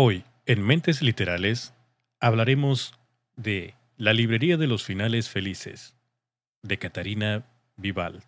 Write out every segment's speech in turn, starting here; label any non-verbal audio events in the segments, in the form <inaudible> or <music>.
Hoy, en Mentes Literales, hablaremos de La Librería de los Finales Felices, de Catarina Vivald.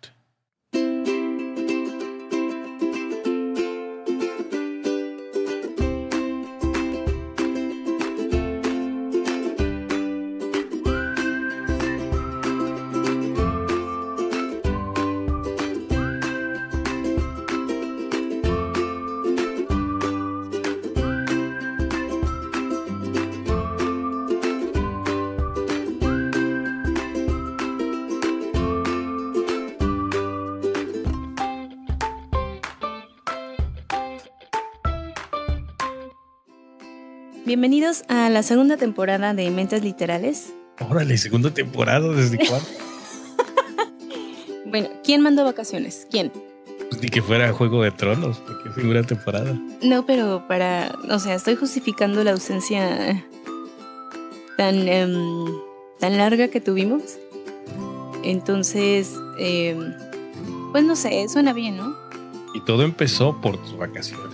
segunda temporada de Mentes Literales. Órale, segunda temporada, ¿desde <laughs> cuándo? bueno, ¿quién mandó vacaciones? ¿Quién? Pues ni que fuera Juego de Tronos, porque es segunda temporada. No, pero para. O sea, estoy justificando la ausencia tan, em, tan larga que tuvimos. Entonces, em, pues no sé, suena bien, ¿no? Y todo empezó por tus vacaciones.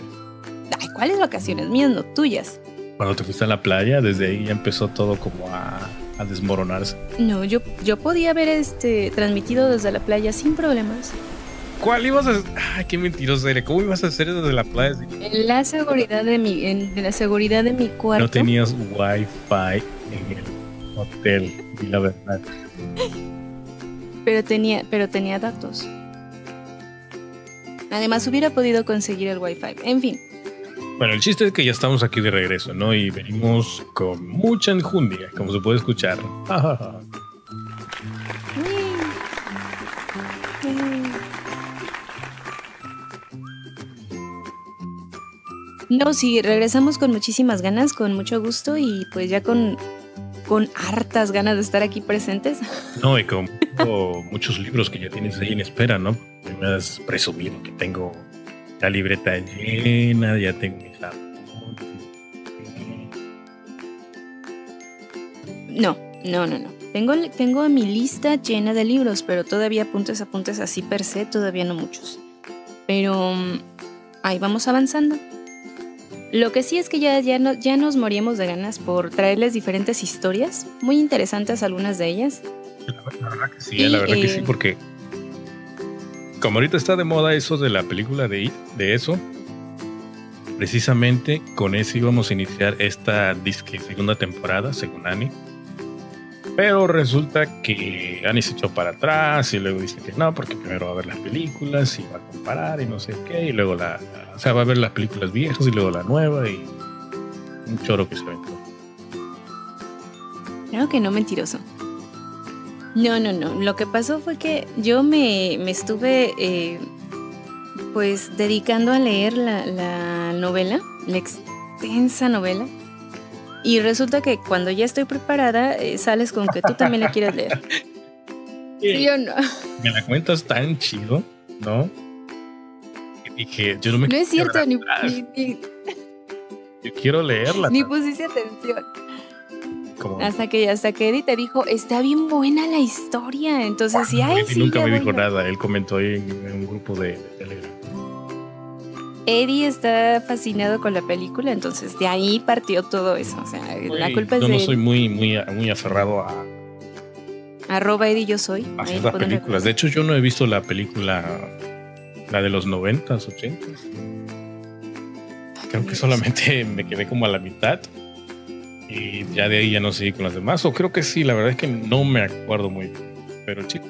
¿cuáles vacaciones? Mías, no tuyas cuando te fuiste a la playa, desde ahí ya empezó todo como a, desmoronarse. No, yo, yo podía haber este, transmitido desde la playa sin problemas. ¿Cuál ibas a hacer? qué mentiroso eres. ¿Cómo ibas a hacer desde la playa? En la seguridad de mi, en, la seguridad de mi cuarto. No tenías wifi en el hotel, y la verdad. Pero tenía, pero tenía datos. Además hubiera podido conseguir el wifi. En fin. Bueno, el chiste es que ya estamos aquí de regreso, ¿no? Y venimos con mucha enjundia, como se puede escuchar. No, sí, regresamos con muchísimas ganas, con mucho gusto y pues ya con, con hartas ganas de estar aquí presentes. <laughs> No, y con muchos libros que ya tienes ahí en espera, ¿no? Me has presumido que tengo la libreta llena, ya tengo mis No, no, no, no. Tengo, tengo mi lista llena de libros, pero todavía apuntes, apuntes así per se, todavía no muchos. Pero mm, ahí vamos avanzando. Lo que sí es que ya, ya, no, ya nos moríamos de ganas por traerles diferentes historias, muy interesantes algunas de ellas. La verdad que sí, eh, la verdad que sí, eh, porque como ahorita está de moda eso de la película de, de eso, precisamente con eso íbamos a iniciar esta disque segunda temporada, según Annie. Pero resulta que Annie se echó para atrás y luego dice que no, porque primero va a ver las películas y va a comparar y no sé qué, y luego la, o sea, va a ver las películas viejas y luego la nueva y un choro que se aventó. Creo que no, mentiroso. No, no, no. Lo que pasó fue que yo me, estuve eh, pues dedicando a leer la, novela, la extensa novela. Y resulta que cuando ya estoy preparada, eh, sales con que tú también la quieres leer. <laughs> ¿Sí o no? Me la cuentas tan chido, ¿no? Y dije, yo no me No es cierto, Yo quiero leerla. Ni pusiste atención. Hasta que hasta que Eddie te dijo, está bien buena la historia. Entonces, sí, nunca me dijo nada. Él comentó en, un grupo de, Telegram. Eddie está fascinado con la película, entonces de ahí partió todo eso. O sea, la culpa es Yo no soy muy, muy, muy aferrado a. Arroba Eddie, yo soy. A películas. De hecho, yo no he visto la película, la de los 90s, 80s. Creo que solamente me quedé como a la mitad y ya de ahí ya no seguí con las demás. O creo que sí, la verdad es que no me acuerdo muy bien. Pero chico.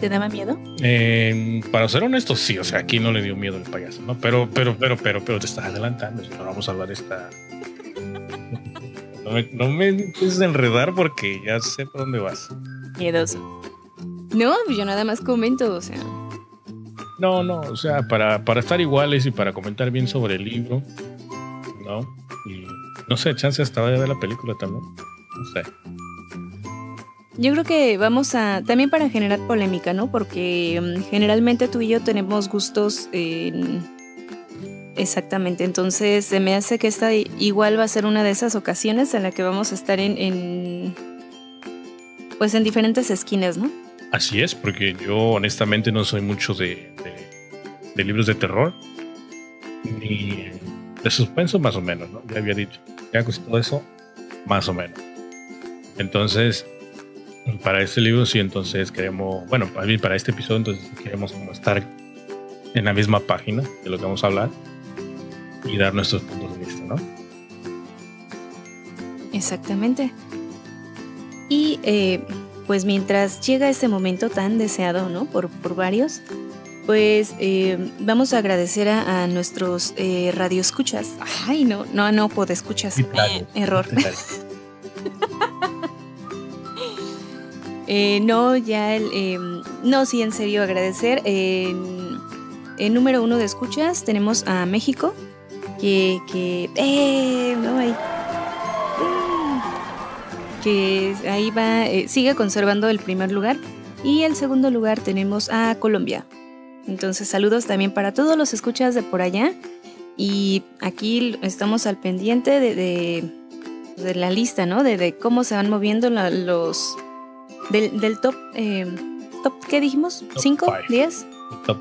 ¿Te daba miedo? Em, para ser honesto, sí. O sea, aquí no le dio miedo el payaso, ¿no? Pero, pero, pero, pero, pero te estás adelantando. No vamos a hablar esta. <laughs> No me, no enredar porque ya sé por dónde vas. Miedoso. No, pues yo nada más comento, o sea. No, no, o sea, para, para estar iguales y para comentar bien sobre el libro, ¿no? Y no sé, chance hasta vaya a ver la película también. No sé. Yo creo que vamos a, también para generar polémica, ¿no? Porque mm, generalmente tú y yo tenemos gustos en... exactamente, entonces me hace que esta igual va a ser una de esas ocasiones en la que vamos a estar en, pues en diferentes esquinas, ¿no? Así es, porque yo honestamente no soy mucho de, de, de libros de terror, ni de suspenso, más o menos, ¿no? Ya había dicho. Ya todo eso, más o menos. Entonces, para este libro sí, entonces queremos, bueno, para este episodio entonces queremos estar en la misma página de lo que vamos a hablar y dar nuestros puntos de vista, ¿no? Exactamente. Y eh, pues mientras llega este momento tan deseado, ¿no? Por, por varios, pues eh, vamos a agradecer a, nuestros eh, radioescuchas. Ay, no, no, no, podescuchas. escuchas. Eh, error. <laughs> Eh, no, ya el, no, sí, en serio, agradecer. En, número uno de escuchas tenemos a México, que, que, eh, que ahí va, sigue conservando el primer lugar. Y el segundo lugar tenemos a Colombia, entonces saludos también para todos los escuchas de por allá. Y aquí estamos al pendiente de, de, pues, la lista, ¿no? De, cómo se van moviendo los... Del, del top... Eh, ¿Qué dijimos? ¿Cinco? ¿Diez? Top.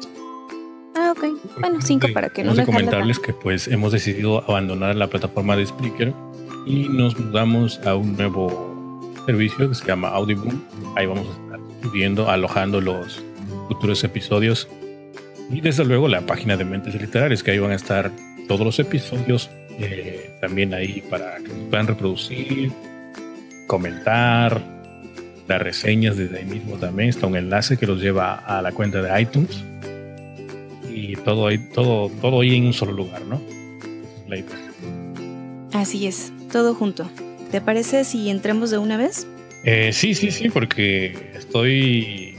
Ah, ok. Bueno, cinco para que no... Vamos comentarles que pues hemos decidido abandonar la plataforma de Spreaker y nos mudamos a un nuevo servicio que se llama Audible. Ahí vamos a estar subiendo, alojando los futuros episodios y desde luego la página de Mentes Literarias, que ahí van a estar todos los episodios eh, también ahí para que puedan reproducir, comentar, las reseñas desde ahí mismo también. Está un enlace que los lleva a la cuenta de iTunes y todo ahí, todo, todo ahí en un solo lugar, ¿no? Así es, todo junto. ¿Te parece si entramos de una vez? Eh, sí, sí, sí, porque estoy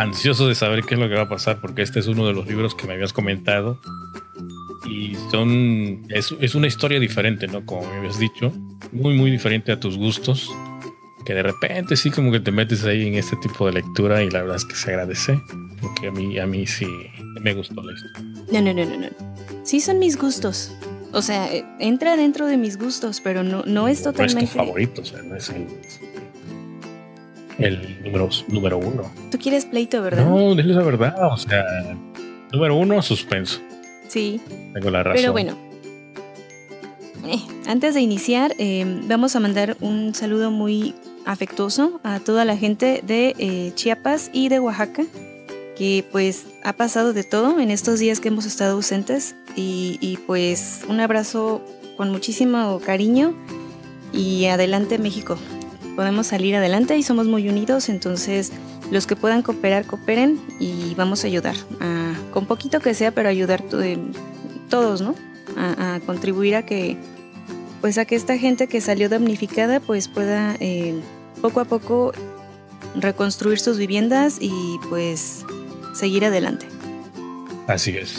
ansioso de saber qué es lo que va a pasar, porque este es uno de los libros que me habías comentado. Y son, es, una historia diferente, ¿no? Como me habías dicho, muy, muy diferente a tus gustos. Que de repente sí, como que te metes ahí en este tipo de lectura, y la verdad es que se agradece, porque a mí, a mí sí me gustó esto. No, no, no, no, no. Sí, son mis gustos. O sea, eh, entra dentro de mis gustos, pero no, no es totalmente. No es favorito, o sea, no es el el número, uno. Tú quieres pleito, ¿verdad? No, dile la verdad. O sea, número uno, suspenso. Sí. Tengo la razón. Pero bueno. Eh, antes de iniciar, eh, vamos a mandar un saludo muy afectuoso a toda la gente de eh, Chiapas y de Oaxaca, que pues ha pasado de todo en estos días que hemos estado ausentes y, y pues un abrazo con muchísimo cariño y adelante México podemos salir adelante y somos muy unidos, entonces los que puedan cooperar, cooperen y vamos a ayudar, con poquito que sea, pero ayudar eh, todos, ¿no? A, contribuir a que, pues a que esta gente que salió damnificada, pues pueda eh, poco a poco reconstruir sus viviendas y pues seguir adelante. Así es.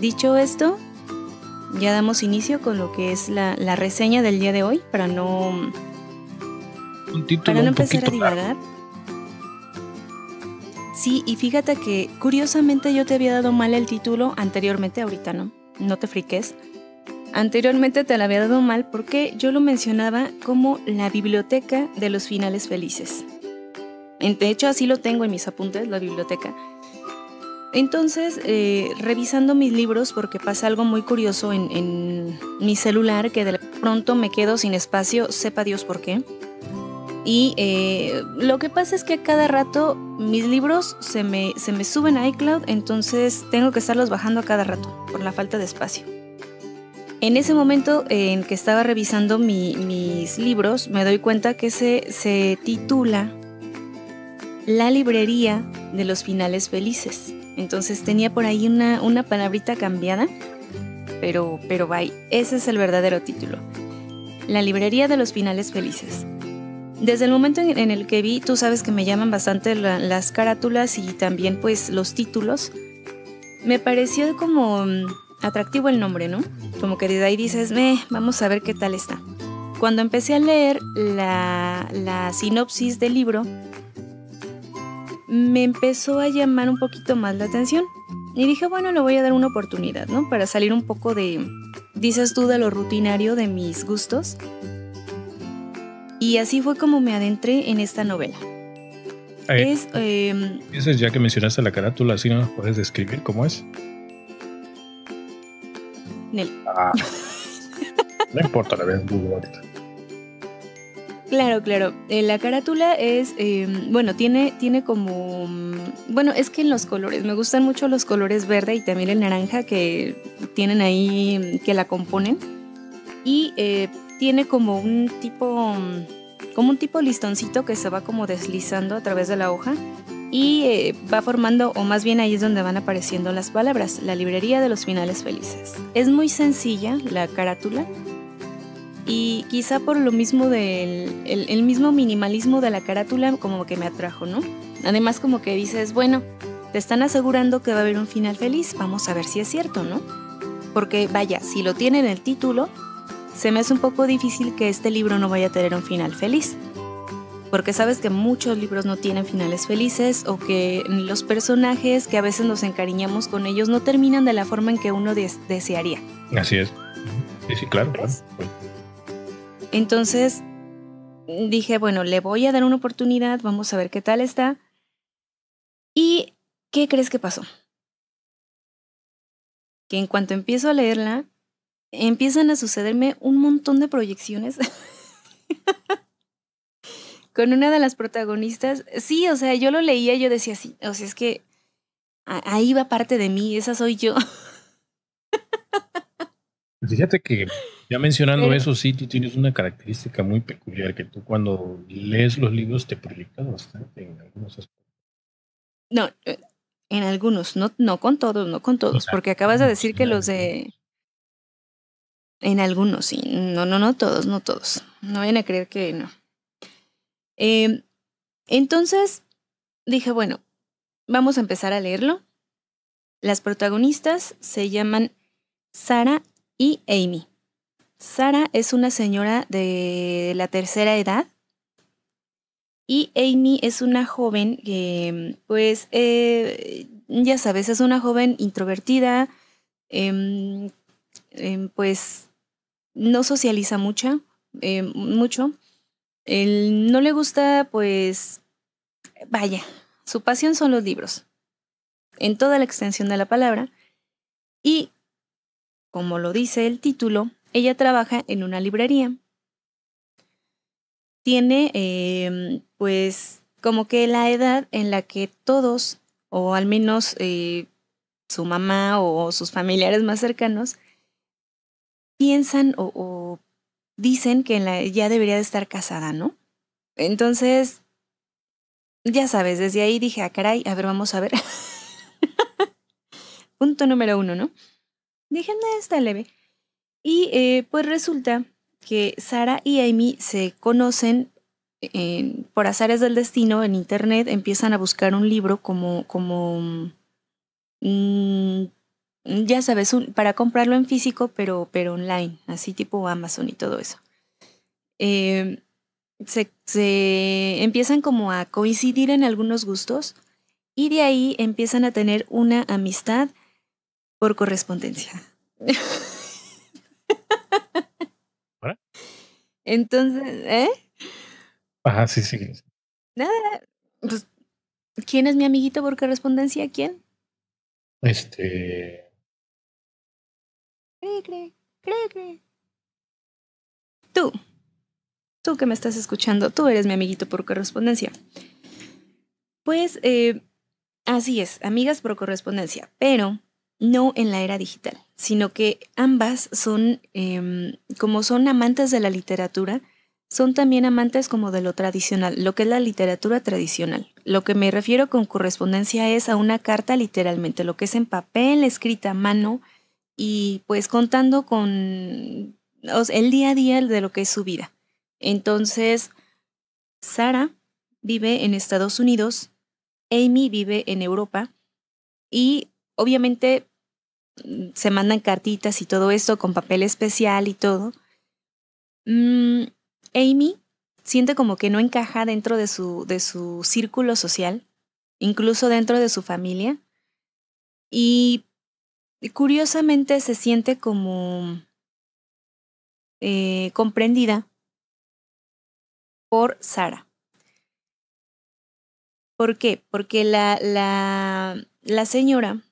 Dicho esto, ya damos inicio con lo que es la reseña del día de hoy para no para no empezar a divagar. Sí, y fíjate que curiosamente yo te había dado mal el título anteriormente, ahorita no, no te friques. Anteriormente te lo había dado mal porque yo lo mencionaba como la biblioteca de los finales felices. De hecho, así lo tengo en mis apuntes, la biblioteca. Entonces, eh, revisando mis libros, porque pasa algo muy curioso en mi celular, que de pronto me quedo sin espacio, sepa Dios por qué. Y eh, lo que pasa es que a cada rato mis libros se me, suben a iCloud, entonces tengo que estarlos bajando a cada rato por la falta de espacio. En ese momento en que estaba revisando mis libros, me doy cuenta que se, titula La librería de los finales felices. Entonces tenía por ahí una, palabrita cambiada, pero, pero bye, ese es el verdadero título. La librería de los finales felices. Desde el momento en el que vi, tú sabes que me llaman bastante las carátulas y también pues los títulos, me pareció como mm, atractivo el nombre, ¿no? Como que de ahí dices, me vamos a ver qué tal está. Cuando empecé a leer la, sinopsis del libro, me empezó a llamar un poquito más la atención. Y dije, bueno, le voy a dar una oportunidad, ¿no? Para salir un poco de, dices tú, de lo rutinario de mis gustos y así fue como me adentré en esta novela. eso eh, es, em, ya que mencionaste la carátula, si no nos puedes describir cómo es. Nel. Ah. <laughs> no importa, la muy bonita. Claro, claro. Eh, la carátula es, em, bueno, tiene, tiene como, bueno, es que en los colores, me gustan mucho los colores verde y también el naranja que tienen ahí, que la componen. Y eh, tiene como un tipo, mm, como un tipo listoncito que se va como deslizando a través de la hoja y eh, va formando, o más bien ahí es donde van apareciendo las palabras, la librería de los finales felices. Es muy sencilla la carátula y quizá por lo mismo del el, mismo minimalismo de la carátula como que me atrajo, ¿no? Además como que dices, bueno, te están asegurando que va a haber un final feliz, vamos a ver si es cierto, ¿no? Porque vaya, si lo tiene en el título, se me hace un poco difícil que este libro no vaya a tener un final feliz. Porque sabes que muchos libros no tienen finales felices o que los personajes que a veces nos encariñamos con ellos no terminan de la forma en que uno desearía. Así es. Sí, sí, claro. Entonces dije, bueno, le voy a dar una oportunidad, vamos a ver qué tal está. ¿Y qué crees que pasó? Que en cuanto empiezo a leerla, empiezan a sucederme un montón de proyecciones. <laughs> con una de las protagonistas. Sí, o sea, yo lo leía yo decía así, o sea, es que ahí va parte de mí, esa soy yo. Pues fíjate que ya mencionando eso, sí, tú tienes una característica muy peculiar, que tú cuando lees los libros te proyectas bastante en algunos aspectos. No, eh, en algunos, no, no con todos, no con todos, porque acabas de decir que los de <laughs> En algunos, sí. No, no, no todos, no todos. No vayan a creer que no. Eh, entonces dije, bueno, vamos a empezar a leerlo. Las protagonistas se llaman Sara y Amy. Sara es una señora de la tercera edad y Amy es una joven que, pues, eh, ya sabes, es una joven introvertida, em, em, pues no socializa mucho, eh, mucho. Él no le gusta, pues, vaya, su pasión son los libros, en toda la extensión de la palabra. Y, como lo dice el título, ella trabaja en una librería. Tiene, em, pues, como que la edad en la que todos, o al menos eh, su mamá o sus familiares más cercanos, piensan o, dicen que ya debería de estar casada, ¿no? Entonces, ya sabes, desde ahí dije, a ah, caray, a ver, vamos a ver. <laughs> Punto número uno, ¿no? Dije, no, está leve. Y eh, pues resulta que Sara y Amy se conocen por azares del destino en internet, empiezan a buscar un libro como, como mm, Mm, ya sabes, para comprarlo en físico, pero, pero online, así tipo Amazon y todo eso. Em, se, empiezan como a coincidir en algunos gustos y de ahí empiezan a tener una amistad por correspondencia. Entonces, ¿eh? Ajá, sí, sí. Nada, pues, ¿quién es mi amiguito por correspondencia? ¿Quién? Este, Tú, tú que me estás escuchando, tú eres mi amiguito por correspondencia. Pues eh, así es, amigas por correspondencia, pero no en la era digital, sino que ambas son, em, como son amantes de la literatura, son también amantes como de lo tradicional, lo que es la literatura tradicional. Lo que me refiero con correspondencia es a una carta literalmente, lo que es en papel, escrita a mano, y pues contando con el día a día de lo que es su vida. Entonces, Sara vive en Estados Unidos, Amy vive en Europa y obviamente mm, se mandan cartitas y todo esto con papel especial y todo. Mm, Amy siente como que no encaja dentro de su, de su círculo social, incluso dentro de su familia, y curiosamente se siente como eh, comprendida por Sara. ¿Por qué? Porque la, la, la señora,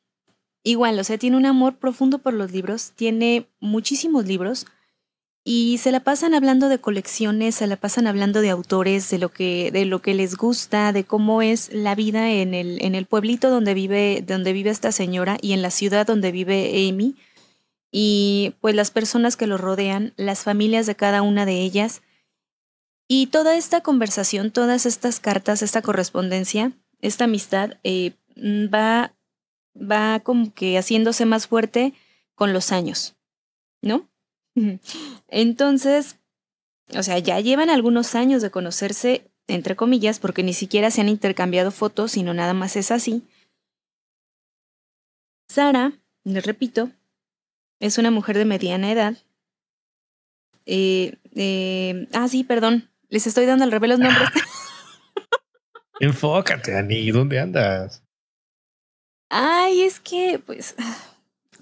igual, o sea, tiene un amor profundo por los libros, tiene muchísimos libros, y se la pasan hablando de colecciones, se la pasan hablando de autores, de lo que, de lo que les gusta, de cómo es la vida en el, en el pueblito donde vive, donde vive esta señora y en la ciudad donde vive Amy. Y pues las personas que lo rodean, las familias de cada una de ellas. Y toda esta conversación, todas estas cartas, esta correspondencia, esta amistad eh, va, va como que haciéndose más fuerte con los años, ¿no? Entonces, o sea, ya llevan algunos años de conocerse, entre comillas, porque ni siquiera se han intercambiado fotos, sino nada más es así. Sara, les repito, es una mujer de mediana edad. Eh, eh, ah, sí, perdón, les estoy dando al revés los nombres. <laughs> Enfócate, Ani, ¿dónde andas? Ay, es que, pues,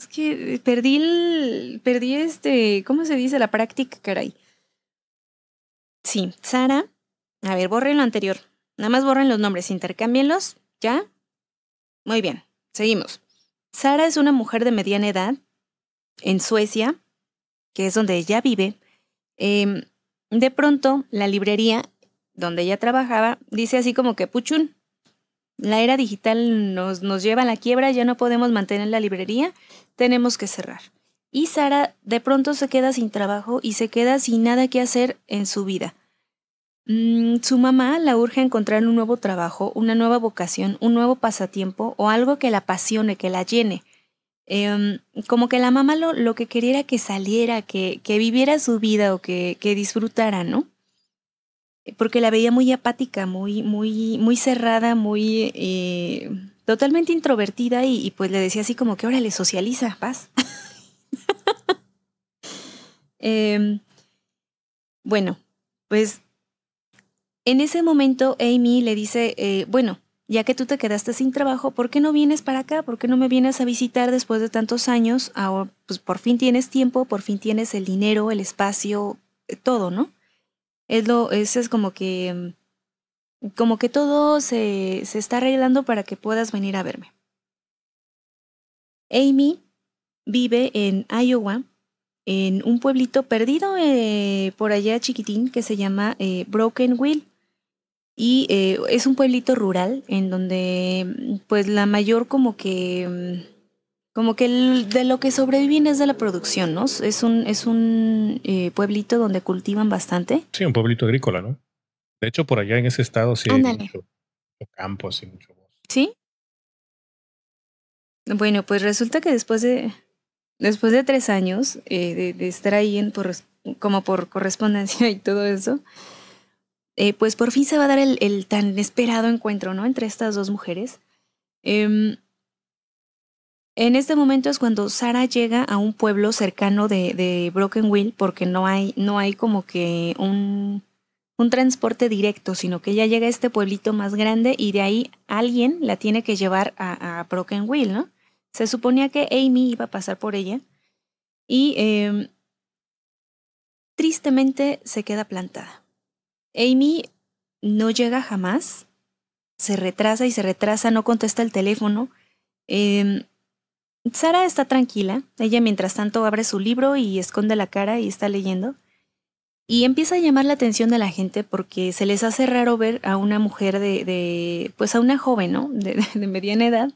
es que perdí el, perdí este, ¿cómo se dice? La práctica, caray. Sí, Sara. A ver, borren lo anterior. Nada más borren los nombres, intercámbienlos. ¿Ya? Muy bien, seguimos. Sara es una mujer de mediana edad en Suecia, que es donde ella vive. Em, de pronto, la librería donde ella trabajaba dice así como que puchun, la era digital nos, nos lleva a la quiebra, ya no podemos mantener la librería, tenemos que cerrar. Y Sara de pronto se queda sin trabajo y se queda sin nada que hacer en su vida. Mm, su mamá la urge a encontrar un nuevo trabajo, una nueva vocación, un nuevo pasatiempo o algo que la apasione, que la llene. Em, como que la mamá lo, lo, que quería era que saliera, que, que viviera su vida o que, que disfrutara, ¿no? Eh, porque la veía muy apática, muy, muy, muy cerrada, muy eh, totalmente introvertida y, pues le decía así como que ahora le socializa, paz. <laughs> Em, bueno, pues en ese momento Amy le dice, eh, bueno, ya que tú te quedaste sin trabajo, ¿por qué no vienes para acá? ¿Por qué no me vienes a visitar después de tantos años? Ahora, pues por fin tienes tiempo, por fin tienes el dinero, el espacio, todo, ¿no? Es es, como que, como que todo se, se está arreglando para que puedas venir a verme. Amy vive en Iowa, en un pueblito perdido eh, por allá chiquitín que se llama eh, Broken Wheel. Y eh, es un pueblito rural en donde pues la mayor como que como que el, de lo que sobreviven es de la producción, ¿no? Es un, es un eh, pueblito donde cultivan bastante. Sí, un pueblito agrícola, ¿no? De hecho, por allá en ese estado sí hay mucho, mucho, campo, sí, mucho ¿Sí? Bueno, pues resulta que después de, después de tres años eh, de, estar ahí en por, como por correspondencia <laughs> y todo eso, eh, pues por fin se va a dar el, tan esperado encuentro, ¿no? Entre estas dos mujeres. Em, en este momento es cuando Sara llega a un pueblo cercano de, Broken Wheel porque no hay, no hay como que un, transporte directo, sino que ella llega a este pueblito más grande y de ahí alguien la tiene que llevar a, Broken Wheel, ¿no? Se suponía que Amy iba a pasar por ella y em, tristemente se queda plantada. Amy no llega jamás, se retrasa y se retrasa, no contesta el teléfono. Em, Sara está tranquila. Ella mientras tanto abre su libro y esconde la cara y está leyendo. Y empieza a llamar la atención de la gente porque se les hace raro ver a una mujer de, pues a una joven, ¿no? De, mediana edad,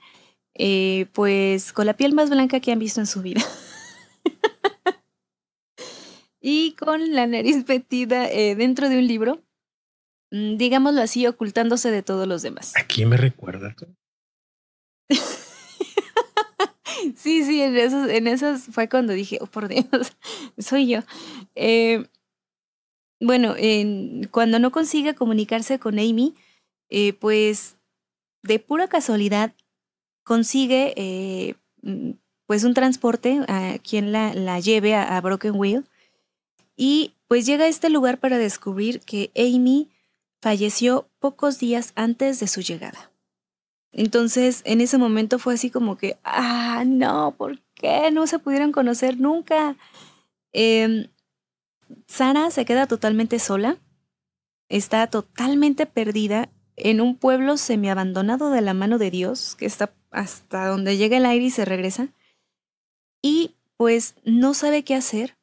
eh, pues con la piel más blanca que han visto en su vida. <laughs> y con la nariz metida eh, dentro de un libro, mm, digámoslo así, ocultándose de todos los demás. ¿A quién me recuerda? Tú? Sí, sí, en esos en esos fue cuando dije, oh por Dios, <laughs> soy yo. Eh, bueno, cuando no consigue comunicarse con Amy, eh, pues de pura casualidad consigue eh, pues un transporte a quien la, lleve a Broken Wheel y pues llega a este lugar para descubrir que Amy falleció pocos días antes de su llegada. Entonces, en ese momento fue así como que, ah, no, ¿por qué no se pudieron conocer nunca? Em, Sara se queda totalmente sola, está totalmente perdida en un pueblo semiabandonado de la mano de Dios, que está hasta donde llega el aire y se regresa, y pues no sabe qué hacer,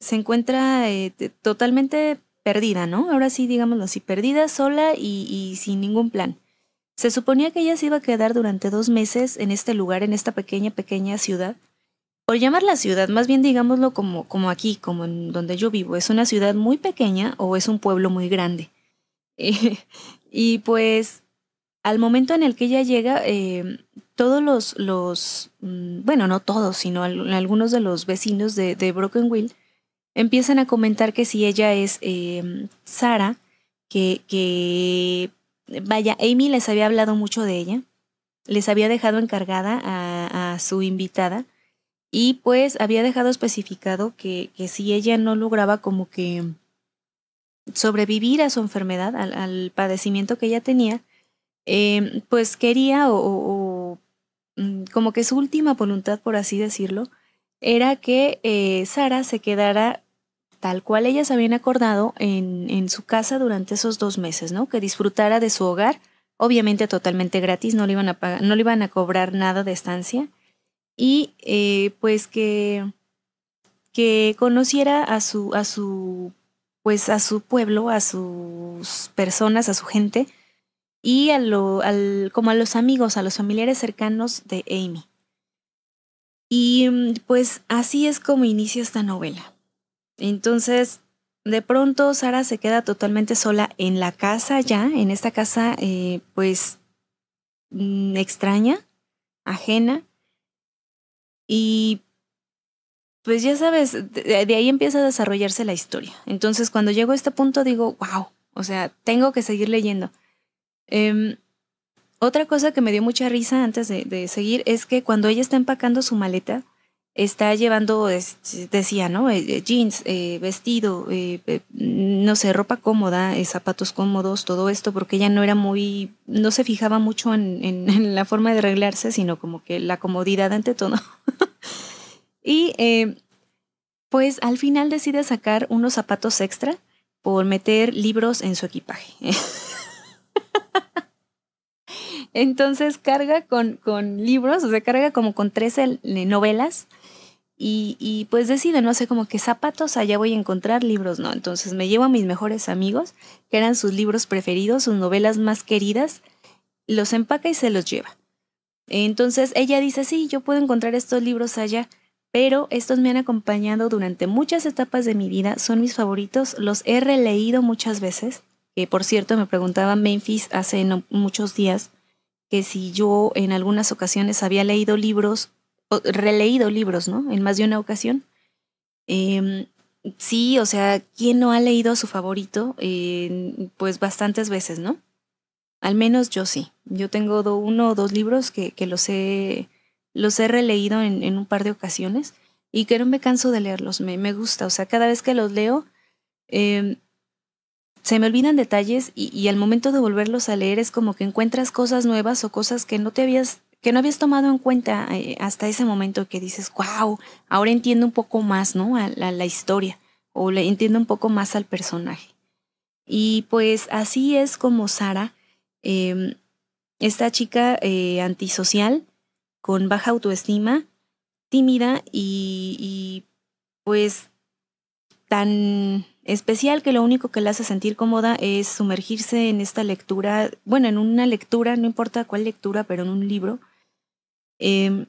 se encuentra eh, totalmente perdida, ¿no? Ahora sí, digámoslo así, perdida, sola y sin ningún plan. Se suponía que ella se iba a quedar durante dos meses en este lugar, en esta pequeña, pequeña ciudad. Por llamarla ciudad, más bien digámoslo como, como aquí, como en donde yo vivo. Es una ciudad muy pequeña o es un pueblo muy grande. <laughs> y pues al momento en el que ella llega, eh, todos los, mm, bueno, no todos, sino algunos de los vecinos de, Broken Wheel, empiezan a comentar que si ella es eh, Sara, que, que vaya, Amy les había hablado mucho de ella, les había dejado encargada a, su invitada y pues había dejado especificado que, que, si ella no lograba como que sobrevivir a su enfermedad, al, padecimiento que ella tenía, em, pues quería o, mm, como que su última voluntad, por así decirlo, era que eh, Sara se quedara tal cual ellas habían acordado en, su casa durante esos dos meses, ¿no? Que disfrutara de su hogar, obviamente totalmente gratis, no le iban a, no le iban a cobrar nada de estancia, y eh, pues que, que conociera a su, a su, pues a su pueblo, a sus personas, a su gente, y a lo, como a los amigos, a los familiares cercanos de Amy. Y mm, pues así es como inicia esta novela. Entonces, de pronto Sara se queda totalmente sola en la casa ya, en esta casa eh, pues mm, extraña, ajena. Y pues ya sabes, de, ahí empieza a desarrollarse la historia. Entonces cuando llego a este punto digo, wow, o sea, tengo que seguir leyendo. Em, otra cosa que me dio mucha risa antes de seguir es que cuando ella está empacando su maleta, está llevando, decía, ¿no? Eh, eh, jeans, eh, vestido, no sé, ropa cómoda, zapatos cómodos, todo esto, porque ella no era muy, no se fijaba mucho en, <laughs> la forma de arreglarse, sino como que la comodidad ante todo. <laughs> y pues al final decide sacar unos zapatos extra por meter libros en su equipaje. <laughs> Entonces carga con, con libros, o sea, carga como con 13 novelas y, pues decide, no sé, como que zapatos allá ah, voy a encontrar, libros no. Entonces me llevo a mis mejores amigos, que eran sus libros preferidos, sus novelas más queridas, los empaca y se los lleva. Entonces ella dice, sí, yo puedo encontrar estos libros allá, pero estos me han acompañado durante muchas etapas de mi vida, son mis favoritos, los he releído muchas veces. por cierto, me preguntaba Memphis hace muchos días que si yo en algunas ocasiones había leído libros releído libros, ¿no? En más de una ocasión. Em, sí, o sea, ¿quién no ha leído a su favorito? Eh, pues bastantes veces, ¿no? Al menos yo sí. Yo tengo uno o dos libros que, que los, he, los he releído en, un par de ocasiones y que no me canso de leerlos, me, me gusta. O sea, cada vez que los leo, em, se me olvidan detalles y, y, al momento de volverlos a leer es como que encuentras cosas nuevas o cosas que no te habías que no habías tomado en cuenta eh, hasta ese momento que dices, wow, ahora entiendo un poco más, ¿no? A la, historia o le entiendo un poco más al personaje. Y pues así es como Sara, em, esta chica eh, antisocial, con baja autoestima, tímida y, y, pues tan especial que lo único que la hace sentir cómoda es sumergirse en esta lectura, bueno, en una lectura, no importa cuál lectura, pero en un libro, Em,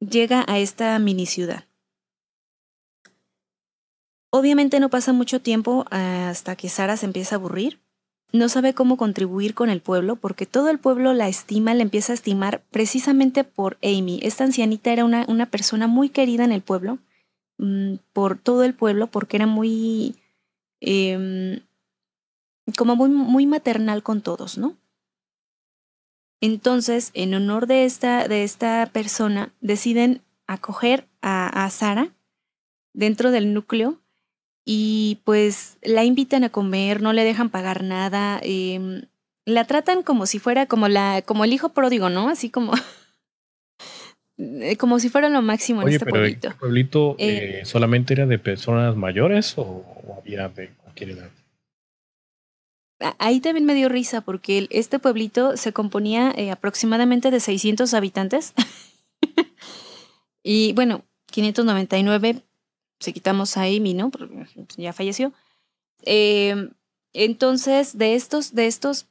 llega a esta mini ciudad. Obviamente no pasa mucho tiempo hasta que Sara se empieza a aburrir. No sabe cómo contribuir con el pueblo porque todo el pueblo la estima, la empieza a estimar precisamente por Amy. Esta ancianita era una, una persona muy querida en el pueblo, mm, por todo el pueblo, porque era muy... Em, como muy, muy maternal con todos, ¿no? Entonces, en honor de esta, de esta persona, deciden acoger a, Sara dentro del núcleo y pues la invitan a comer, no le dejan pagar nada, em, la tratan como si fuera como la, como el hijo pródigo, ¿no? Así como, <laughs> como si fuera lo máximo en este pero ¿El pueblito eh, eh, solamente era de personas mayores o, era de cualquier edad? ahí también me dio risa porque este pueblito se componía eh, aproximadamente de 600 habitantes. <laughs> y bueno, 599, si quitamos a Amy, ¿no? ya falleció. Em, entonces, de estos, de estos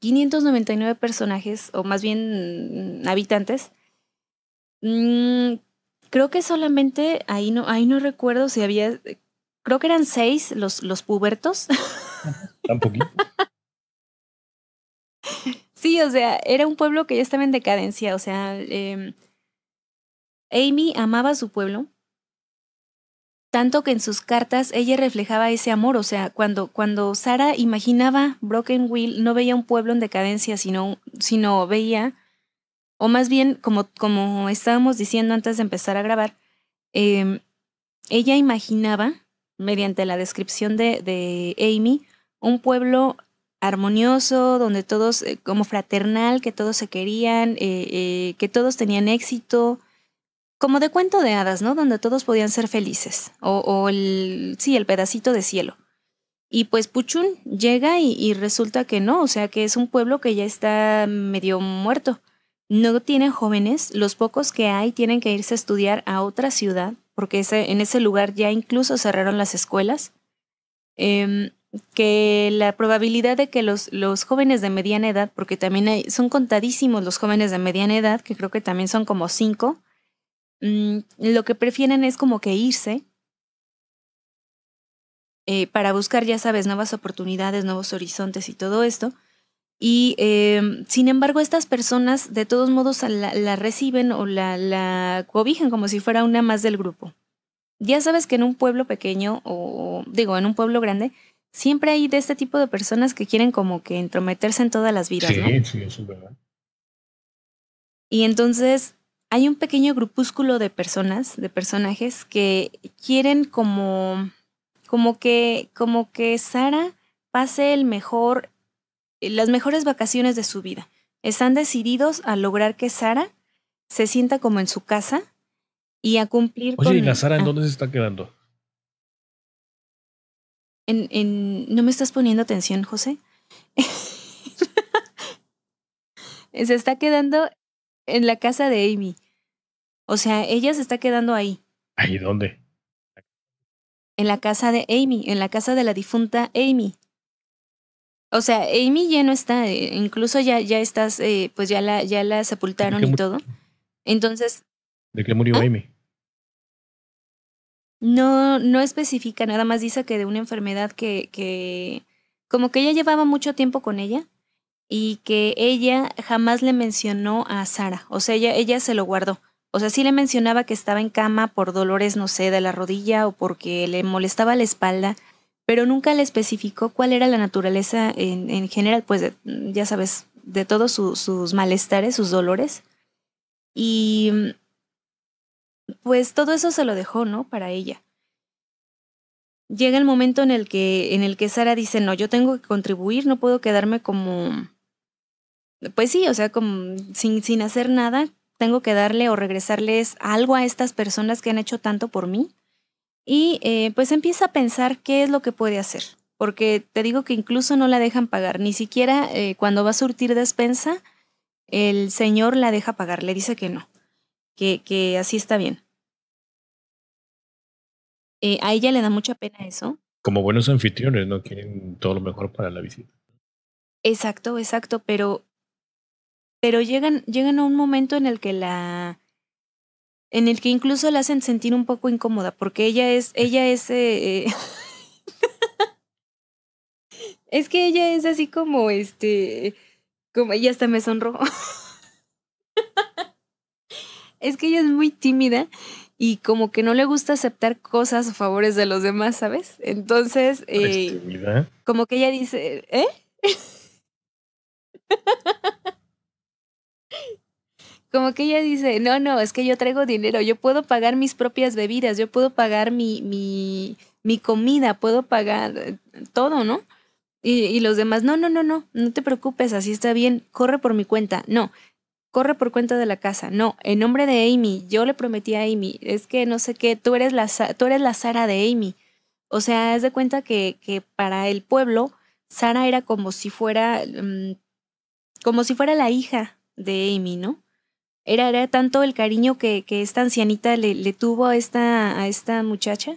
599 eh, personajes, o más bien mm, habitantes, mm, creo que solamente, ahí no, ahí no recuerdo si había, creo que eran seis los, los pubertos. <laughs> Sí, o sea, era un pueblo que ya estaba en decadencia. O sea, em, Amy amaba su pueblo, tanto que en sus cartas ella reflejaba ese amor, o sea, cuando, cuando Sara imaginaba Broken Wheel, no veía un pueblo en decadencia, sino, sino veía, o más bien, como, como estábamos diciendo antes de empezar a grabar, em, ella imaginaba, mediante la descripción de, de Amy, un pueblo armonioso, donde todos, eh, como fraternal, que todos se querían, eh, eh, que todos tenían éxito, como de cuento de hadas, ¿no? Donde todos podían ser felices, o, el, sí, el pedacito de cielo. Y pues Puchun llega y, resulta que no, o sea que es un pueblo que ya está medio muerto. No tiene jóvenes, los pocos que hay tienen que irse a estudiar a otra ciudad, porque ese, en ese lugar ya incluso cerraron las escuelas. Eh, que la probabilidad de que los, los jóvenes de mediana edad, porque también son contadísimos los jóvenes de mediana edad, que creo que también son como cinco, mm, lo que prefieren es como que irse eh, para buscar, ya sabes, nuevas oportunidades, nuevos horizontes y todo esto. Y em, sin embargo, estas personas de todos modos la, reciben o la, la cobijan como si fuera una más del grupo. Ya sabes que en un pueblo pequeño o, digo, en un pueblo grande, siempre hay de este tipo de personas que quieren como que entrometerse en todas las vidas, sí, Sí, eso es verdad. Y entonces hay un pequeño grupúsculo de personas, de personajes que quieren como como que como que Sara pase el mejor eh, las mejores vacaciones de su vida. Están decididos a lograr que Sara se sienta como en su casa y a cumplir Oye, ¿y la Sara en ah. dónde se está quedando? En, ¿No me estás poniendo atención, José? <laughs> se está quedando en la casa de Amy. O sea, ella se está quedando ahí. ¿Ahí dónde? En la casa de Amy, en la casa de la difunta Amy. O sea, Amy ya no está, eh, incluso ya, ya estás, eh, pues ya la, ya la sepultaron y todo. Entonces. ¿De qué murió ¿Ah? Amy? No, no especifica, nada más dice que de una enfermedad que, como que ella llevaba mucho tiempo con ella y que ella jamás le mencionó a Sara, o sea, ella, se lo guardó. O sea, sí le mencionaba que estaba en cama por dolores, no sé, de la rodilla o porque le molestaba la espalda, pero nunca le especificó cuál era la naturaleza en, general, pues ya sabes, de todos sus malestares, sus dolores. Y pues todo eso se lo dejó, ¿no? Para ella. Llega el momento en el que, en el que Sara dice, no, yo tengo que contribuir, no puedo quedarme como, pues sí, o sea, como sin, sin hacer nada, tengo que darle o regresarles algo a estas personas que han hecho tanto por mí. Y eh, pues empieza a pensar qué es lo que puede hacer, porque te digo que incluso no la dejan pagar, ni siquiera eh, cuando va a surtir despensa, el señor la deja pagar, le dice que no que, que así está bien. Eh, a ella le da mucha pena eso. Como buenos anfitriones, ¿no? Quieren todo lo mejor para la visita. Exacto, exacto, pero, pero llegan, llegan a un momento en el que la en el que incluso la hacen sentir un poco incómoda, porque ella es, ella es, eh, eh, <laughs> es que ella es así como, este, como, ella hasta me sonró es que ella es muy tímida y como que no le gusta aceptar cosas o favores de los demás, ¿sabes? Entonces, eh, como que ella dice, ¿eh? <laughs> como que ella dice, no, no, es que yo traigo dinero, yo puedo pagar mis propias bebidas, yo puedo pagar mi, mi, comida, puedo pagar eh, todo, ¿no? y, los demás, no, no, no, no, no te preocupes, así está bien, corre por mi cuenta. No, corre por cuenta de la casa. No, en nombre de Amy, yo le prometí a Amy, es que no sé qué, tú eres la, tú eres la Sara de Amy. O sea, es de cuenta que, que para el pueblo, Sara era como si fuera, mm, como si fuera la hija de Amy, ¿no? Era, era tanto el cariño que, que esta ancianita le, le, tuvo a esta, a esta muchacha,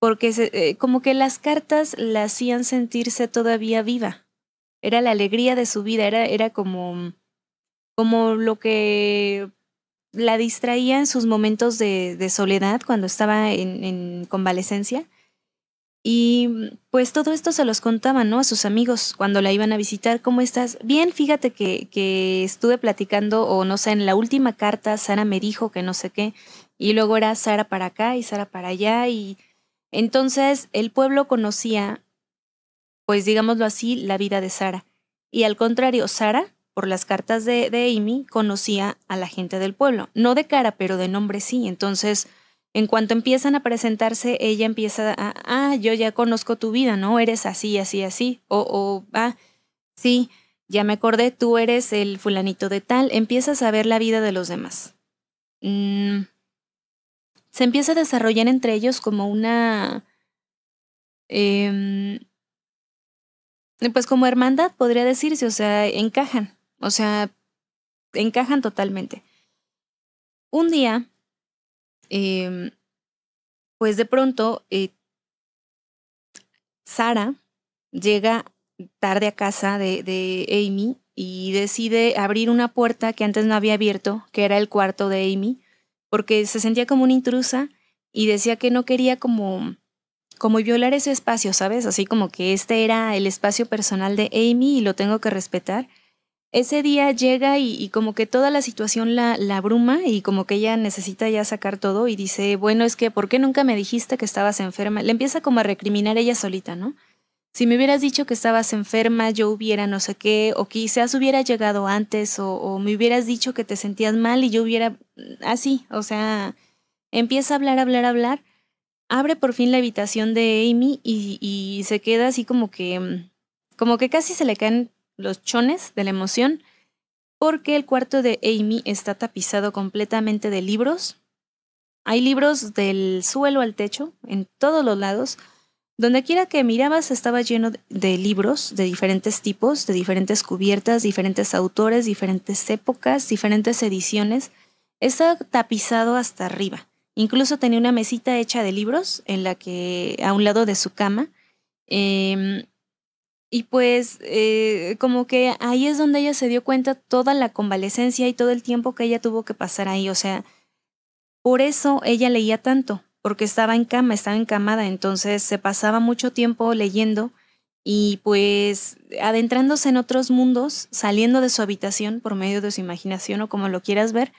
porque eh, como que las cartas la hacían sentirse todavía viva. Era la alegría de su vida, era, era como como lo que la distraía en sus momentos de, soledad cuando estaba en, convalecencia. Y mm, pues todo esto se los contaba ¿no? A sus amigos cuando la iban a visitar. ¿Cómo estás? Bien, fíjate que, que estuve platicando, o no sé, en la última carta Sara me dijo que no sé qué. Y luego era Sara para acá y Sara para allá. Y entonces el pueblo conocía, pues digámoslo así, la vida de Sara. Y al contrario, Sara por las cartas de, Amy, conocía a la gente del pueblo. No de cara, pero de nombre sí. Entonces, en cuanto empiezan a presentarse, ella empieza a, ah, yo ya conozco tu vida, ¿no? Eres así, así, así. O, ah, sí, ya me acordé, tú eres el fulanito de tal. Empiezas a ver la vida de los demás. Mm. Se empieza a desarrollar entre ellos como una... Em, pues como hermandad, podría decirse, o sea, encajan. O sea, encajan totalmente. Un día, em, pues de pronto, eh, Sara llega tarde a casa de, de Amy y decide abrir una puerta que antes no había abierto, que era el cuarto de Amy, porque se sentía como una intrusa y decía que no quería como como violar ese espacio, ¿sabes? Así como que este era el espacio personal de Amy y lo tengo que respetar ese día llega y, como que toda la situación la, la, abruma y como que ella necesita ya sacar todo y dice, bueno, es que, ¿por qué nunca me dijiste que estabas enferma? Le empieza como a recriminar ella solita, ¿no? Si me hubieras dicho que estabas enferma, yo hubiera no sé qué, o quizás hubiera llegado antes, o, me hubieras dicho que te sentías mal y yo hubiera mm, así, o sea, empieza a hablar, hablar, hablar, abre por fin la habitación de Amy y, y se queda así como que, mm, como que casi se le caen los chones de la emoción, porque el cuarto de Amy está tapizado completamente de libros. Hay libros del suelo al techo, en todos los lados. dondequiera que mirabas estaba lleno de libros de diferentes tipos, de diferentes cubiertas, diferentes autores, diferentes épocas, diferentes ediciones. está tapizado hasta arriba. Incluso tenía una mesita hecha de libros en la que a un lado de su cama. Eh, y pues eh, como que ahí es donde ella se dio cuenta toda la convalecencia y todo el tiempo que ella tuvo que pasar ahí. O sea, por eso ella leía tanto, porque estaba en cama, estaba encamada, entonces se pasaba mucho tiempo leyendo y pues adentrándose en otros mundos, saliendo de su habitación por medio de su imaginación o como lo quieras ver,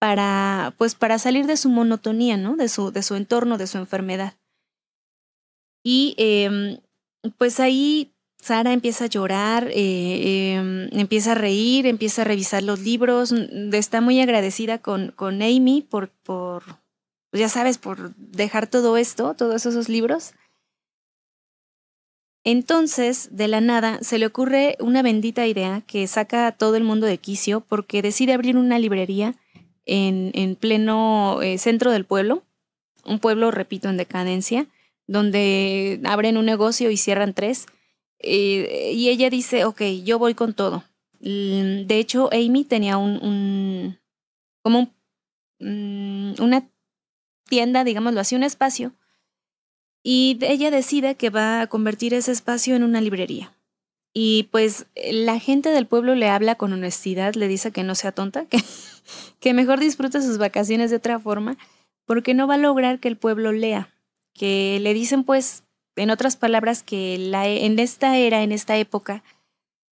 para pues para salir de su monotonía, ¿no? De su, de su entorno, de su enfermedad. Y em, pues ahí Sara empieza a llorar, eh, em, empieza a reír, empieza a revisar los libros, mm, mm, está muy agradecida con, Amy por, por, ya sabes, por dejar todo esto, todos esos libros. Entonces, de la nada, se le ocurre una bendita idea que saca a todo el mundo de quicio porque decide abrir una librería en, pleno eh, centro del pueblo, un pueblo, repito, en decadencia, donde abren un negocio y cierran tres eh, y ella dice, ok, yo voy con todo. Mm, de hecho, Amy tenía un, como un, mm, una tienda, digámoslo así, un espacio, y ella decide que va a convertir ese espacio en una librería. Y pues la gente del pueblo le habla con honestidad, le dice que no sea tonta, <laughs> que mejor disfrute sus vacaciones de otra forma, porque no va a lograr que el pueblo lea, que le dicen pues en otras palabras, que la, en esta era, en esta época,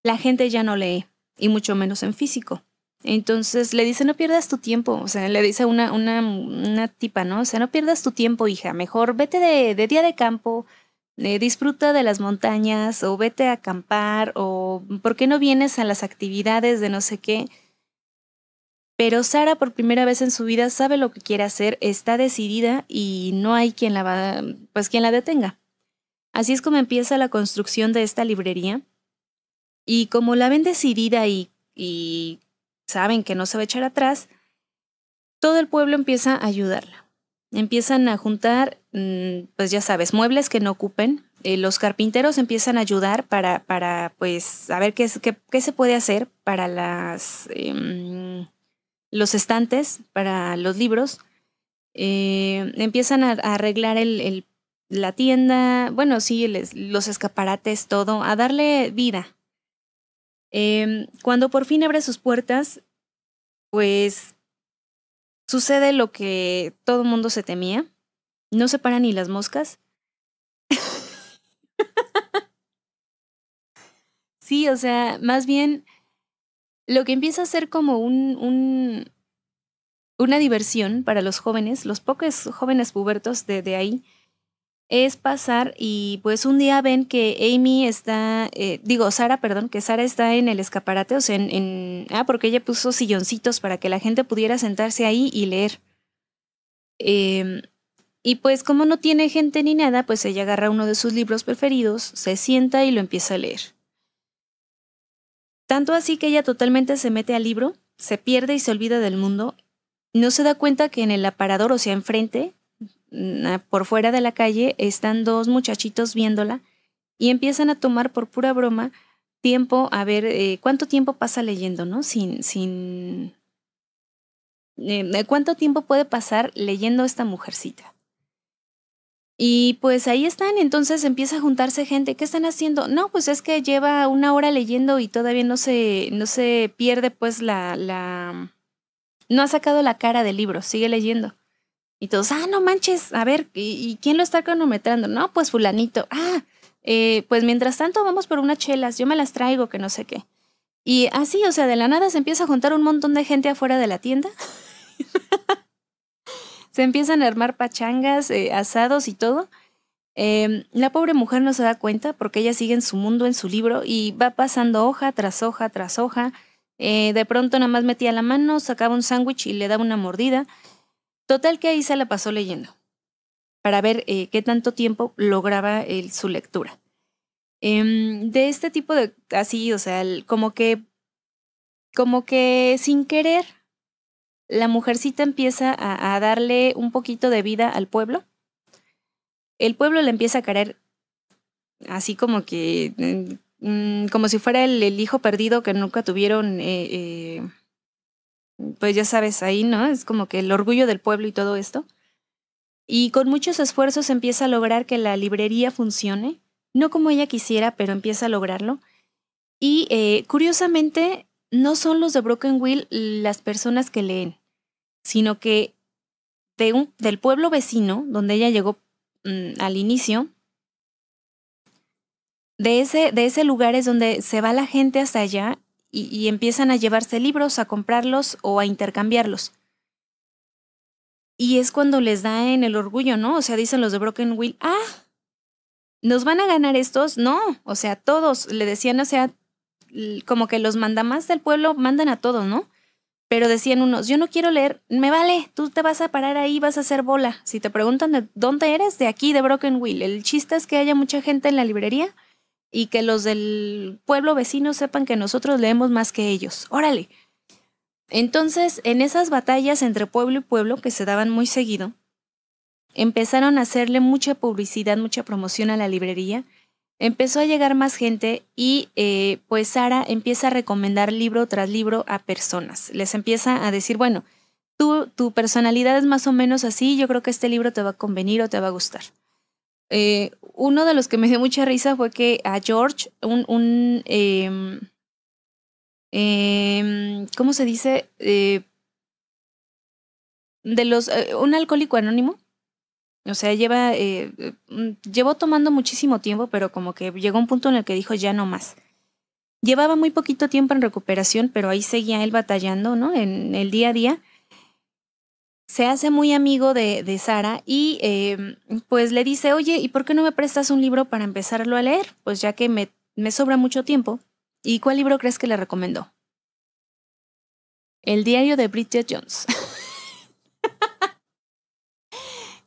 la gente ya no lee, y mucho menos en físico. Entonces le dice, no pierdas tu tiempo, o sea, le dice una, una, una tipa, ¿no? O sea, no pierdas tu tiempo, hija, mejor vete de, día de campo, eh, disfruta de las montañas o vete a acampar o ¿por qué no vienes a las actividades de no sé qué? Pero Sara por primera vez en su vida sabe lo que quiere hacer, está decidida y no hay quien la va, pues quien la detenga. Así es como empieza la construcción de esta librería. Y como la ven decidida y, saben que no se va a echar atrás, todo el pueblo empieza a ayudarla. Empiezan a juntar, mm, pues ya sabes, muebles que no ocupen. Eh, los carpinteros empiezan a ayudar para, para pues, saber qué, se puede hacer para las, em, los estantes, para los libros. Eh, empiezan a, arreglar el, la tienda, bueno, sí, los escaparates, todo, a darle vida. Em, cuando por fin abre sus puertas, pues sucede lo que todo el mundo se temía. No se paran ni las moscas. <laughs> sí, o sea, más bien lo que empieza a ser como un, un una diversión para los jóvenes, los pocos jóvenes pubertos de ahí, es pasar y pues un día ven que Amy está, eh, digo, Sara, perdón, que Sara está en el escaparate, o sea, en, ah, porque ella puso silloncitos para que la gente pudiera sentarse ahí y leer. Em, y pues como no tiene gente ni nada, pues ella agarra uno de sus libros preferidos, se sienta y lo empieza a leer. Tanto así que ella totalmente se mete al libro, se pierde y se olvida del mundo, no se da cuenta que en el aparador, o sea, enfrente, por fuera de la calle, están dos muchachitos viéndola y empiezan a tomar por pura broma tiempo, a ver, eh, ¿cuánto tiempo pasa leyendo, no? Sin, sin... Eh, eh, ¿Cuánto tiempo puede pasar leyendo esta mujercita? Y pues ahí están, entonces empieza a juntarse gente. ¿Qué están haciendo? No, pues es que lleva una hora leyendo y todavía no se, no se pierde pues la, la... No ha sacado la cara del libro, sigue leyendo. Y todos, ah, no manches, a ver, ¿y, quién lo está cronometrando? No, pues fulanito. Ah, eh, pues mientras tanto vamos por unas chelas, yo me las traigo, que no sé qué. Y así, o sea, de la nada se empieza a juntar un montón de gente afuera de la tienda. <laughs> se empiezan a armar pachangas, eh, asados y todo. Em, la pobre mujer no se da cuenta porque ella sigue en su mundo, en su libro, y va pasando hoja tras hoja tras hoja. Eh, de pronto nada más metía la mano, sacaba un sándwich y le daba una mordida. Total que ahí se la pasó leyendo para ver eh, qué tanto tiempo lograba eh, su lectura. Em, de este tipo de, así, o sea, como que, como que sin querer, la mujercita empieza a, darle un poquito de vida al pueblo. El pueblo le empieza a querer así como que, mm, como si fuera el, el, hijo perdido que nunca tuvieron eh, pues ya sabes, ahí, ¿no? Es como que el orgullo del pueblo y todo esto. Y con muchos esfuerzos empieza a lograr que la librería funcione, no como ella quisiera, pero empieza a lograrlo. Y eh, curiosamente, no son los de Broken Wheel las personas que leen, sino que de un, del pueblo vecino, donde ella llegó mm, al inicio, de ese, de ese lugar es donde se va la gente hasta allá y, empiezan a llevarse libros, a comprarlos o a intercambiarlos. Y es cuando les da en el orgullo, ¿no? O sea, dicen los de Broken Wheel, ah, ¿nos van a ganar estos? No, o sea, todos, le decían, o sea, como que los mandamás del pueblo mandan a todos, ¿no? Pero decían unos, yo no quiero leer, me vale, tú te vas a parar ahí, vas a hacer bola. Si te preguntan de dónde eres, de aquí, de Broken Wheel. El chiste es que haya mucha gente en la librería y que los del pueblo vecino sepan que nosotros leemos más que ellos. Órale. Entonces, en esas batallas entre pueblo y pueblo que se daban muy seguido, empezaron a hacerle mucha publicidad, mucha promoción a la librería. Empezó a llegar más gente y eh, pues Sara empieza a recomendar libro tras libro a personas. Les empieza a decir, bueno, tú, tu personalidad es más o menos así, yo creo que este libro te va a convenir o te va a gustar. Eh, uno de los que me dio mucha risa fue que a George, un, un em, em, ¿cómo se dice? Eh, de los, eh, un alcohólico anónimo. O sea, lleva, eh, mm, llevó tomando muchísimo tiempo, pero como que llegó un punto en el que dijo ya no más. Llevaba muy poquito tiempo en recuperación, pero ahí seguía él batallando, ¿no? En el día a día se hace muy amigo de, de Sara y em, pues le dice, oye, ¿y por qué no me prestas un libro para empezarlo a leer? Pues ya que me, sobra mucho tiempo. ¿Y cuál libro crees que le recomendó? El diario de Bridget Jones. <laughs>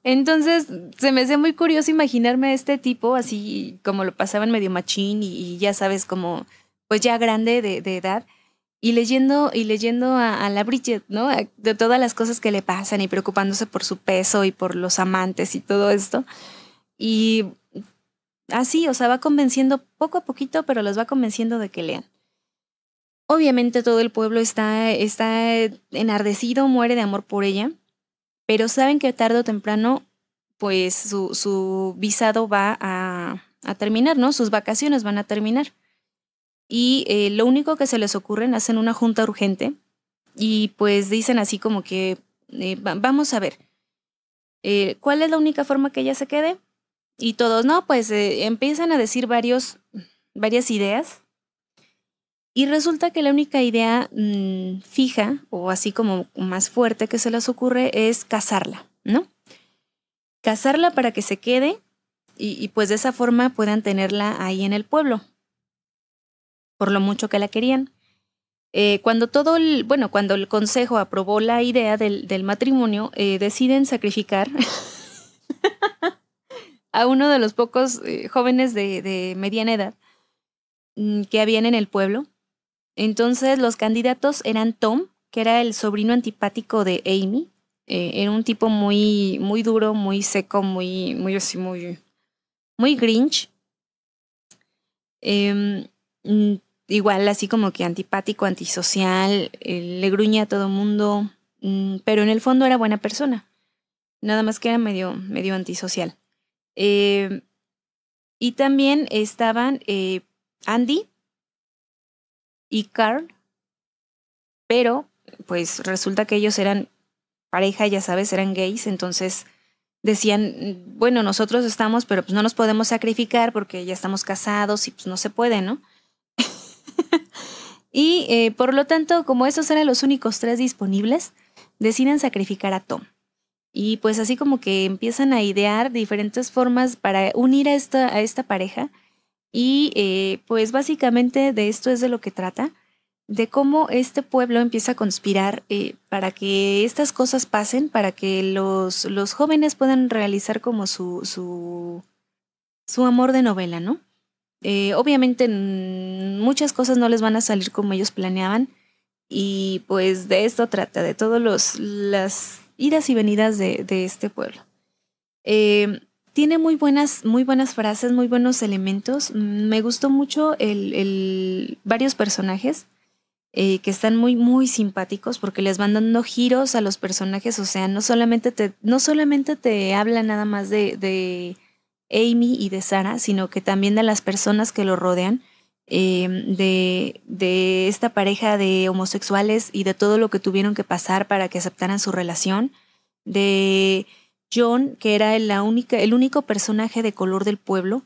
Entonces, se me hace muy curioso imaginarme a este tipo, así como lo pasaba en medio machín y, ya sabes, como pues ya grande de, de edad, y leyendo, y leyendo a, la Bridget, ¿no? de todas las cosas que le pasan y preocupándose por su peso y por los amantes y todo esto. Y así, o sea, va convenciendo poco a poquito, pero los va convenciendo de que lean. Obviamente todo el pueblo está, está enardecido, muere de amor por ella, pero saben que tarde o temprano, pues su, visado va a, a terminar, ¿no? Sus vacaciones van a terminar y eh, lo único que se les ocurren, hacen una junta urgente y pues dicen así como que, eh, vamos a ver, eh, ¿cuál es la única forma que ella se quede? Y todos, no, pues empiezan a decir varios, varias ideas y resulta que la única idea mm, fija o así como más fuerte que se les ocurre es casarla, ¿no? Casarla para que se quede y, pues de esa forma puedan tenerla ahí en el pueblo por lo mucho que la querían. Eh, cuando todo el, bueno, cuando el consejo aprobó la idea del, del matrimonio, eh, deciden sacrificar <laughs> a uno de los pocos eh, jóvenes de, de, mediana edad mm, que habían en el pueblo. Entonces los candidatos eran Tom, que era el sobrino antipático de Amy. era un tipo muy, muy duro, muy seco, muy, muy así, muy, muy grinch. Em, mm, igual así como que antipático, antisocial, eh, le gruñe a todo mundo, mm, pero en el fondo era buena persona. Nada más que era medio, medio antisocial. Eh, y también estaban eh, Andy y Carl, pero pues resulta que ellos eran pareja, ya sabes, eran gays, entonces decían, bueno, nosotros estamos, pero pues no nos podemos sacrificar porque ya estamos casados y pues no se puede, ¿no? Y eh, por lo tanto, como esos eran los únicos tres disponibles, deciden sacrificar a Tom. Y pues así como que empiezan a idear diferentes formas para unir a esta, a esta pareja. Y eh, pues básicamente de esto es de lo que trata, de cómo este pueblo empieza a conspirar eh, para que estas cosas pasen, para que los, jóvenes puedan realizar como su, su amor de novela, ¿no? Eh, obviamente muchas cosas no les van a salir como ellos planeaban y pues de esto trata, de todas las idas y venidas de, este pueblo. Eh, tiene muy buenas, muy buenas frases, muy buenos elementos. Me gustó mucho el, varios personajes eh, que están muy, muy simpáticos porque les van dando giros a los personajes. O sea, no solamente te, no solamente te habla nada más de Amy y de Sara, sino que también de las personas que lo rodean, eh, de, de, esta pareja de homosexuales y de todo lo que tuvieron que pasar para que aceptaran su relación, de John, que era la única, el único personaje de color del pueblo,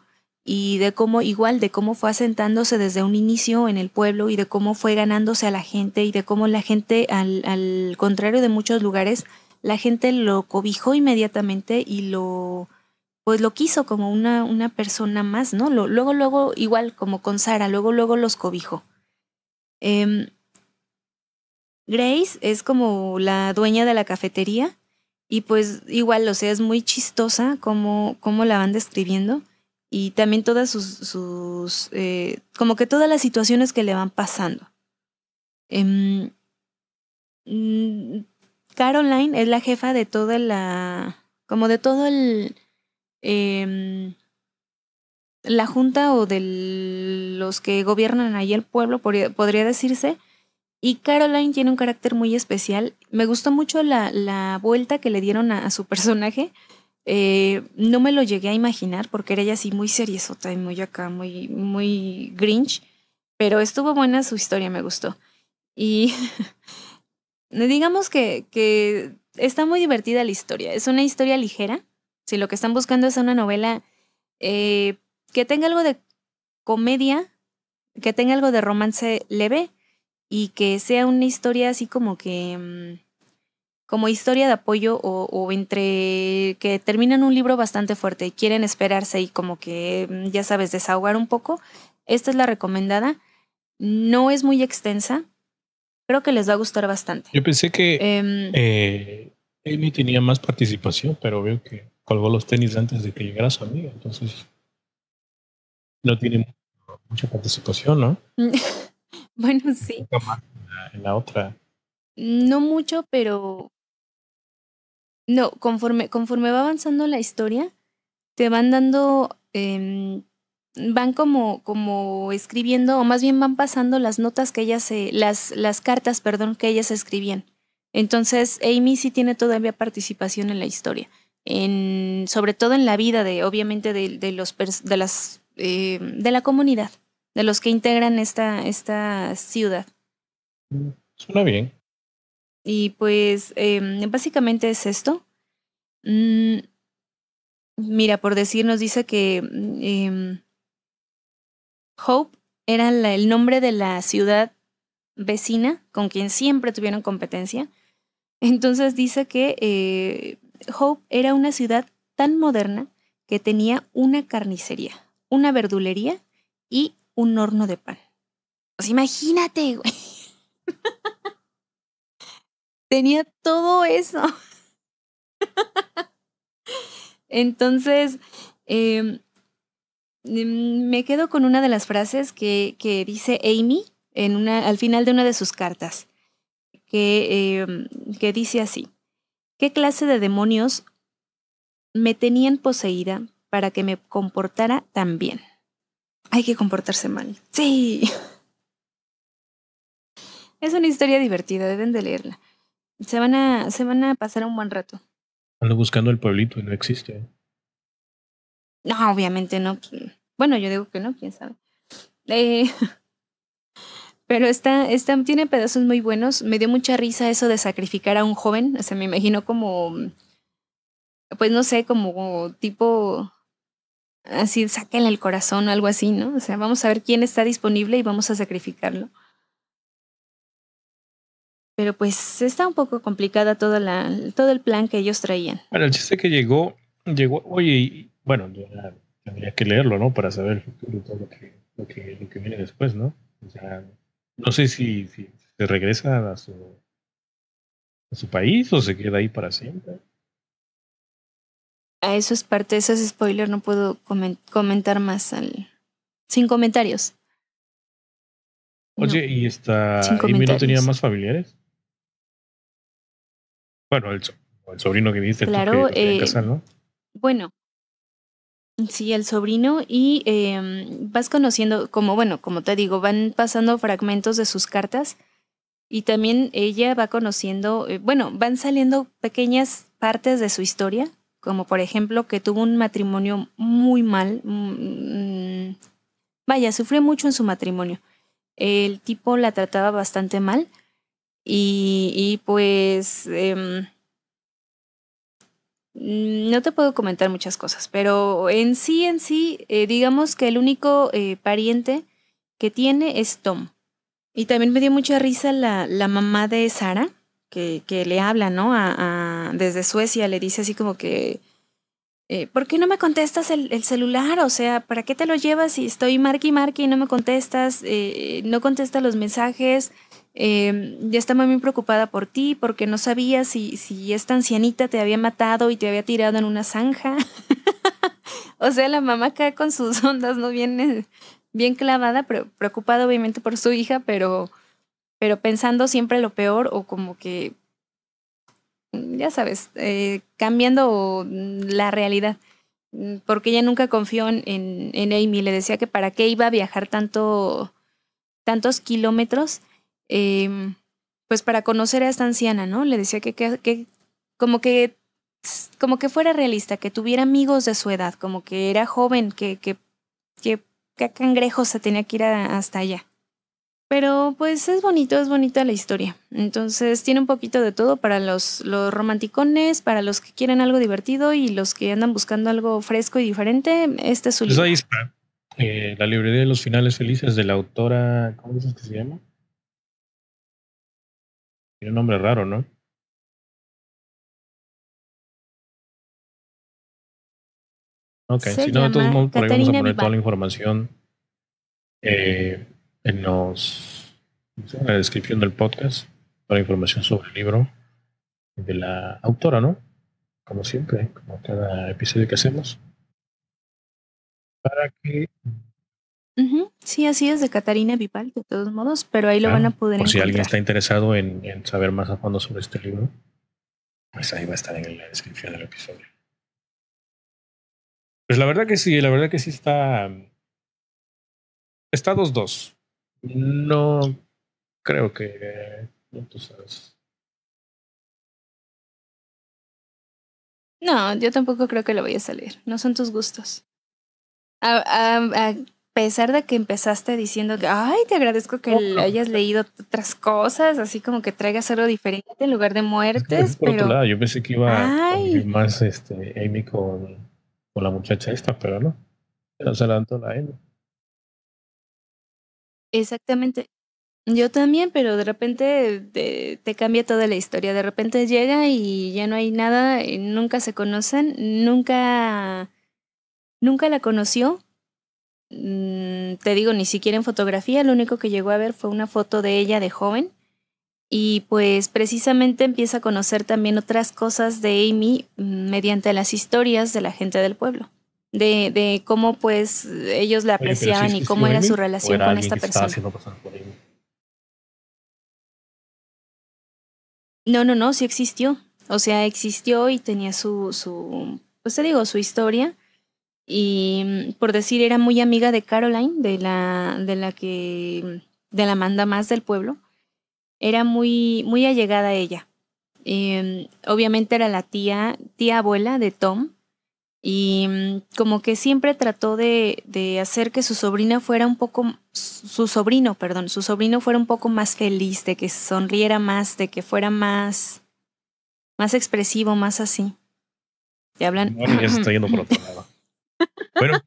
y de cómo, igual, de cómo fue asentándose desde un inicio en el pueblo y de cómo fue ganándose a la gente y de cómo la gente, al, al contrario de muchos lugares, la gente lo cobijó inmediatamente y lo, pues lo quiso como una, una persona más, ¿no? luego, luego, igual como con Sara, luego, luego los cobijó. Em, Grace es como la dueña de la cafetería y pues igual, o sea, es muy chistosa como, la van describiendo y también todas sus, sus eh, como que todas las situaciones que le van pasando. Em, mm, Caroline es la jefa de toda la, como de todo el, Em, la junta o de los que gobiernan allí el pueblo, podría decirse. Y Caroline tiene un carácter muy especial. Me gustó mucho la, la vuelta que le dieron a, su personaje. Eh, no me lo llegué a imaginar porque era ella así muy seriesota y muy acá, muy, muy grinch. Pero estuvo buena su historia, me gustó. Y <laughs> digamos que, que está muy divertida la historia. Es una historia ligera lo que están buscando es una novela eh, que tenga algo de comedia, que tenga algo de romance leve y que sea una historia así como que... Mm, como historia de apoyo o, entre que terminan un libro bastante fuerte y quieren esperarse y como que, mm, ya sabes, desahogar un poco, esta es la recomendada. No es muy extensa. Creo que les va a gustar bastante. Yo pensé que em, eh, Amy tenía más participación, pero veo que colgó los tenis antes de que llegara su amiga, entonces no tiene mucha participación, ¿no? <laughs> bueno, sí. En la otra. No mucho, pero no, conforme, conforme va avanzando la historia, te van dando, em, van como, como escribiendo, o más bien van pasando las notas que ellas, se, las, las cartas, perdón, que ellas escribían. Entonces, Amy sí tiene todavía participación en la historia en, sobre todo en la vida de, obviamente, de, los, de, las, eh, de la comunidad, de los que integran esta, esta ciudad. Mm, suena bien. Y pues em, básicamente es esto. Mm, mira, por decirnos dice que mm, em, Hope era el nombre de la ciudad vecina con quien siempre tuvieron competencia. Entonces dice que eh, Hope era una ciudad tan moderna que tenía una carnicería, una verdulería y un horno de pan. Pues imagínate, güey. <laughs> tenía todo eso. <laughs> Entonces, em, em, me quedo con una de las frases que, dice Amy en una, al final de una de sus cartas, que, em, que dice así. ¿Qué clase de demonios me tenían poseída para que me comportara tan bien? Hay que comportarse mal. Sí. Es una historia divertida, deben de leerla. Se van a, se van a pasar un buen rato. Ando buscando el pueblito y no existe. No, obviamente no. Bueno, yo digo que no, quién sabe. Eh, <laughs> Pero esta, esta tiene pedazos muy buenos. Me dio mucha risa eso de sacrificar a un joven. O sea, me imagino como, pues no sé, como tipo, así, sáquenle el corazón o algo así, ¿no? O sea, vamos a ver quién está disponible y vamos a sacrificarlo. Pero pues está un poco complicada toda la, todo el plan que ellos traían. Bueno, el chiste que llegó, llegó, oye, y, bueno, tendría que leerlo, ¿no? Para saber todo lo que, lo que, lo que viene después, ¿no? O sea, no sé si, se regresa a su, a su país o se queda ahí para siempre. A eso es parte, de ese spoiler, no puedo comentar más al, sin comentarios. Oye, ¿y esta no tenía más familiares? Bueno, el, sobrino que viste. Claro, eh, ¿no? bueno, Sí, el sobrino y em, vas conociendo, como bueno, como te digo, van pasando fragmentos de sus cartas y también ella va conociendo, eh, bueno, van saliendo pequeñas partes de su historia, como por ejemplo que tuvo un matrimonio muy mal, mm, mm, vaya, sufrió mucho en su matrimonio. El tipo la trataba bastante mal y, pues... Em, Mm, no te puedo comentar muchas cosas, pero en sí, en sí, eh, digamos que el único eh, pariente que tiene es Tom. Y también me dio mucha risa la, mamá de Sara, que, que le habla, ¿no? A, desde Suecia le dice así como que, eh, ¿por qué no me contestas el, celular? O sea, ¿para qué te lo llevas si estoy Marky y y no me contestas? no contesta los mensajes. Em, ya estaba muy preocupada por ti porque no sabía si, si esta ancianita te había matado y te había tirado en una zanja. <laughs> o sea, la mamá acá con sus <laughs> ondas, ¿no? Bien, eh, bien clavada, pero preocupada obviamente por su hija, pero, pero pensando siempre lo peor o como que, mm, ya sabes, eh, cambiando la realidad mm, porque ella nunca confió en, en, en, Amy, le decía que para qué iba a viajar tanto, tantos kilómetros Em, pues para conocer a esta anciana, ¿no? Le decía que, que, como que como que fuera realista, que tuviera amigos de su edad, como que era joven, que, que, que, cangrejo se tenía que ir hasta allá. Pero pues es bonito, es bonita la historia. Entonces tiene un poquito de todo para los, los romanticones, para los que quieren algo divertido y los que andan buscando algo fresco y diferente. Este es su pues eh, la librería de los finales felices de la autora, ¿cómo dices que se llama? un nombre raro, ¿no? Ok, si no, de todos modos, por ahí vamos a poner toda la información eh, en, los, en la descripción del podcast, toda la información sobre el libro de la autora, ¿no? Como siempre, como cada episodio que hacemos, para que Sí, así es, de Catarina Vival, de todos modos, pero ahí lo ah, van a poder por si alguien está interesado en, saber más a fondo sobre este libro, pues ahí va a estar en la descripción del episodio. Pues la verdad que sí, la verdad que sí está. Está dos 2 No creo que. no, yo tampoco creo que lo vaya a salir. No son tus gustos. ah, pesar de que empezaste diciendo que, ay, te agradezco que hayas leído otras cosas, así como que traigas algo diferente en lugar de muertes. por otro lado, yo pensé que iba a más este, Amy con, con, la muchacha esta, pero no. Pero se la Amy. Exactamente. Yo también, pero de repente eh, te, cambia toda la historia. De repente llega y ya no hay nada, eh, nunca se conocen, nunca, nunca la conoció, Mm, te digo, ni siquiera en fotografía, lo único que llegó a ver fue una foto de ella de joven. Y pues precisamente empieza a conocer también otras cosas de Amy mm, mediante las historias de la gente del pueblo, de, cómo pues ellos la apreciaban y cómo era su relación con esta persona. no, no, no, sí existió. O sea, existió y tenía su, su pues te digo, su historia y mm, por decir era muy amiga de Caroline, de la, de la que, mm, de la manda más del pueblo, era muy, muy allegada a ella. Eh, obviamente era la tía, tía abuela de Tom, y mm, como que siempre trató de, de, hacer que su sobrina fuera un poco, su sobrino, perdón, su sobrino fuera un poco más feliz, de que sonriera más, de que fuera más, más expresivo, más así. Te hablan. ya se está yendo por <laughs> otro lado. Bueno.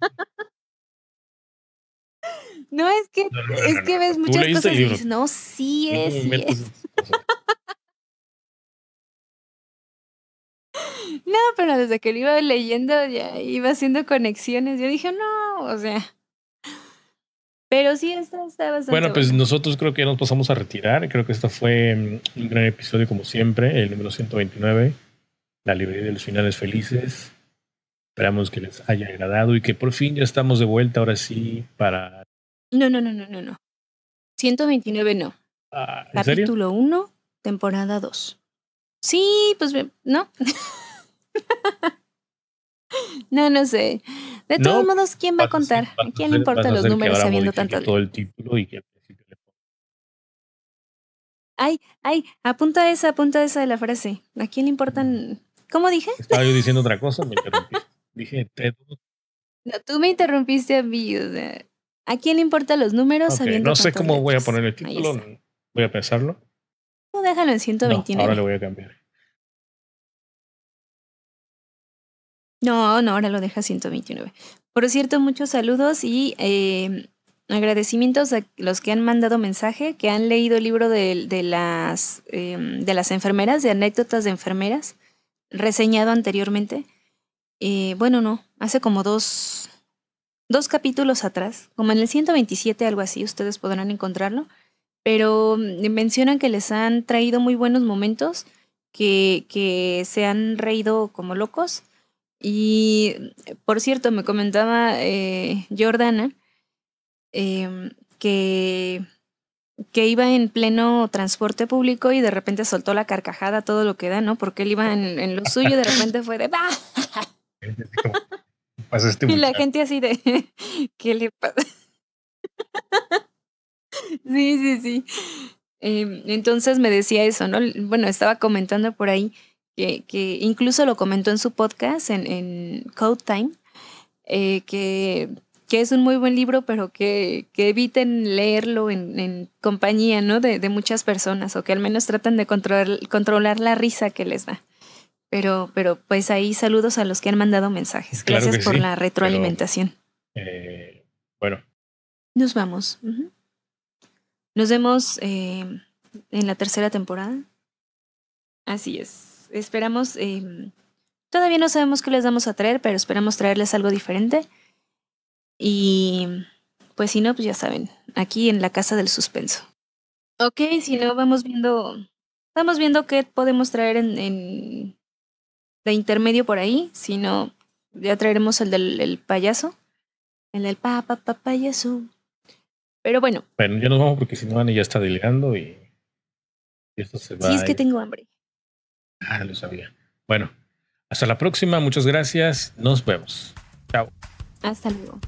No, es que, es que ves muchas cosas y dices, no, sí es. <laughs> no, pero desde que lo iba leyendo ya iba haciendo conexiones. Yo dije, no, o sea. Pero sí, esta está Bueno, pues nosotros creo que nos pasamos a retirar. Creo que este fue mm, un gran episodio, como siempre, el número 129, La librería de los finales felices. Esperamos que les haya agradado y que por fin ya estamos de vuelta ahora sí para... No, no, no, no, no, no. 129 no. Ah, Capítulo 1, temporada 2. Sí, pues no. <laughs> no, no sé. De todos modos, ¿quién va a contar? A quién le importan los números sabiendo tanto? Todo el título y que... Ay, ay, apunta esa, apunta esa de la frase. ¿A quién le importan? ¿Cómo dije? Estaba yo diciendo otra cosa, me interrumpí. <laughs> Dije, No, tú me interrumpiste a mí. ¿A quién le importan los números? no sé cómo voy a poner el título. Voy a pensarlo. No, déjalo en 129. ahora lo voy a cambiar. No, no, ahora lo deja 129. Por cierto, muchos saludos y em, agradecimientos a los que han mandado mensaje, que han leído el libro de, las, em, de las enfermeras, de anécdotas de enfermeras, reseñado anteriormente. Eh, bueno, no, hace como dos, dos capítulos atrás, como en el 127, algo así, ustedes podrán encontrarlo, pero mm, mencionan que les han traído muy buenos momentos, que, que se han reído como locos. Y, por cierto, me comentaba eh, Jordana em, que, que iba en pleno transporte público y de repente soltó la carcajada todo lo que da, ¿no? Porque él iba en, lo suyo y de repente fue de ¡Bah! y este <laughs> la gente así de, <laughs> ¿qué le pasa? <laughs> sí, sí, sí. Em, entonces me decía eso, ¿no? Bueno, estaba comentando por ahí que, que incluso lo comentó en su podcast, en, en Code Time, eh, que, que, es un muy buen libro, pero que, que eviten leerlo en, compañía, ¿no? De, de, muchas personas, o que al menos tratan de controlar controlar la risa que les da. Pero, pero pues ahí saludos a los que han mandado mensajes. Gracias por la retroalimentación. Eh, bueno. Nos vamos. Nos vemos eh, en la tercera temporada. Así es. Esperamos... Em, todavía no sabemos qué les vamos a traer, pero esperamos traerles algo diferente. Y pues si no, pues ya saben, aquí en la casa del suspenso. Ok, si no, vamos viendo, vamos viendo qué podemos traer en, intermedio por ahí, sino ya traeremos el del el payaso, el del pa, pa, pa, payaso. Pero bueno. Bueno, ya nos vamos porque si no, Ana ya está delegando y, y esto se va. Sí, es que tengo hambre. Ah, lo sabía. Bueno, hasta la próxima. Muchas gracias. Nos vemos. Chao. Hasta luego.